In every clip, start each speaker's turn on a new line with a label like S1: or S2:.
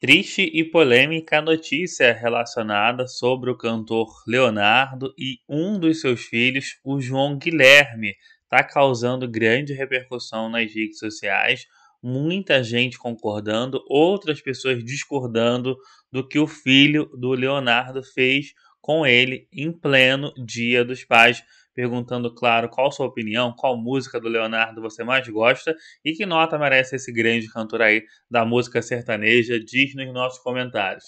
S1: Triste e polêmica notícia relacionada sobre o cantor Leonardo e um dos seus filhos, o João Guilherme, está causando grande repercussão nas redes sociais. Muita gente concordando, outras pessoas discordando do que o filho do Leonardo fez com ele em pleno Dia dos Pais perguntando, claro, qual sua opinião, qual música do Leonardo você mais gosta e que nota merece esse grande cantor aí da música sertaneja. Diz nos nossos comentários.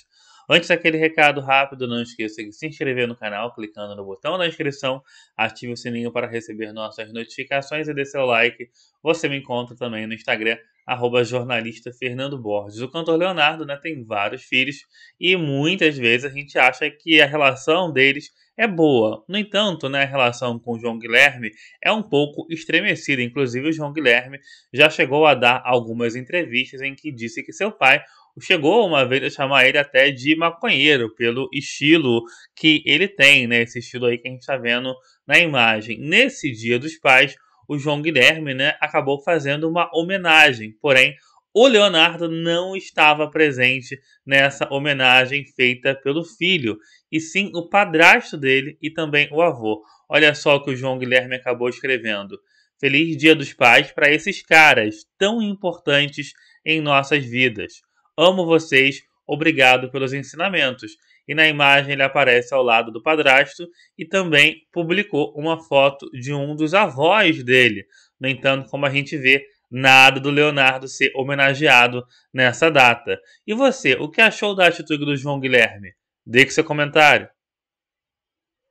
S1: Antes daquele recado rápido, não esqueça de se inscrever no canal clicando no botão da inscrição, ative o sininho para receber nossas notificações e dê seu like. Você me encontra também no Instagram, arroba jornalista Fernando Borges. O cantor Leonardo né, tem vários filhos e muitas vezes a gente acha que a relação deles é boa. No entanto, né, a relação com o João Guilherme é um pouco estremecida. Inclusive, o João Guilherme já chegou a dar algumas entrevistas em que disse que seu pai chegou uma vez a chamar ele até de maconheiro, pelo estilo que ele tem, né? Esse estilo aí que a gente está vendo na imagem. Nesse Dia dos Pais, o João Guilherme né, acabou fazendo uma homenagem, porém o Leonardo não estava presente nessa homenagem feita pelo filho, e sim o padrasto dele e também o avô. Olha só o que o João Guilherme acabou escrevendo. Feliz Dia dos Pais para esses caras tão importantes em nossas vidas. Amo vocês, obrigado pelos ensinamentos. E na imagem ele aparece ao lado do padrasto e também publicou uma foto de um dos avós dele. No entanto, como a gente vê, nada do Leonardo ser homenageado nessa data. E você, o que achou da atitude do João Guilherme? Deixe seu comentário.